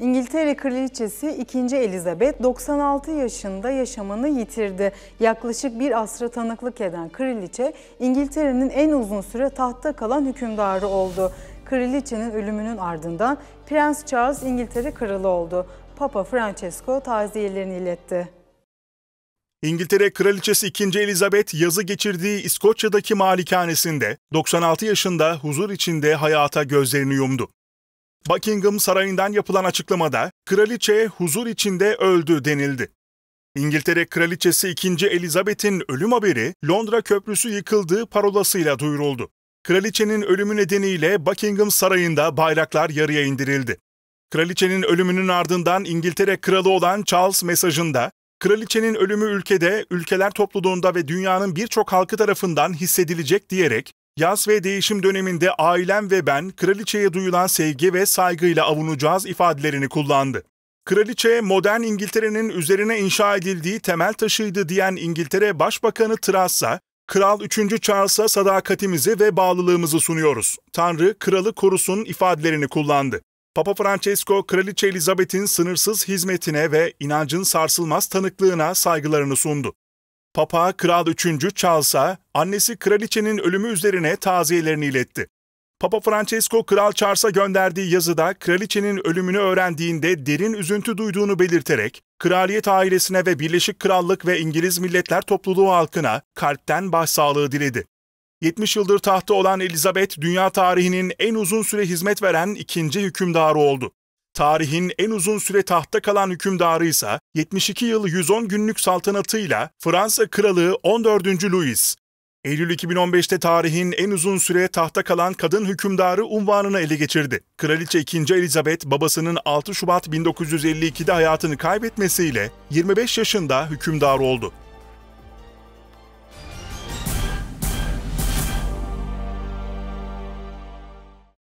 İngiltere Kraliçesi 2. Elizabeth 96 yaşında yaşamını yitirdi. Yaklaşık bir asra tanıklık eden kraliçe İngiltere'nin en uzun süre tahtta kalan hükümdarı oldu. Kraliçenin ölümünün ardından Prens Charles İngiltere kralı oldu. Papa Francesco taziyelerini iletti. İngiltere Kraliçesi 2. Elizabeth yazı geçirdiği İskoçya'daki malikanesinde 96 yaşında huzur içinde hayata gözlerini yumdu. Buckingham Sarayı'ndan yapılan açıklamada kraliçe huzur içinde öldü denildi. İngiltere Kraliçesi 2. Elizabeth'in ölüm haberi Londra Köprüsü yıkıldığı parolasıyla duyuruldu. Kraliçenin ölümü nedeniyle Buckingham Sarayı'nda bayraklar yarıya indirildi. Kraliçenin ölümünün ardından İngiltere kralı olan Charles mesajında Kraliçenin ölümü ülkede, ülkeler topluluğunda ve dünyanın birçok halkı tarafından hissedilecek diyerek Yaz ve değişim döneminde ailem ve ben kraliçeye duyulan sevgi ve saygıyla avunacağız ifadelerini kullandı. Kraliçe modern İngiltere'nin üzerine inşa edildiği temel taşıydı diyen İngiltere Başbakanı Truss'a, Kral 3. Charles'a sadakatimizi ve bağlılığımızı sunuyoruz. Tanrı kralı korusun ifadelerini kullandı. Papa Francesco, Kraliçe Elizabeth'in sınırsız hizmetine ve inancın sarsılmaz tanıklığına saygılarını sundu. Papa Kral 3. Charles'a annesi kraliçenin ölümü üzerine taziyelerini iletti. Papa Francesco Kral Charles'a gönderdiği yazıda kraliçenin ölümünü öğrendiğinde derin üzüntü duyduğunu belirterek, kraliyet ailesine ve Birleşik Krallık ve İngiliz Milletler Topluluğu halkına kalpten başsağlığı diledi. 70 yıldır tahtta olan Elizabeth, dünya tarihinin en uzun süre hizmet veren ikinci hükümdarı oldu. Tarihin en uzun süre tahtta kalan hükümdarı ise 72 yıl 110 günlük saltanatıyla Fransa Kralı 14. Louis. Eylül 2015'te tarihin en uzun süre tahta kalan kadın hükümdarı unvanını ele geçirdi. Kraliçe 2. Elizabeth babasının 6 Şubat 1952'de hayatını kaybetmesiyle 25 yaşında hükümdar oldu.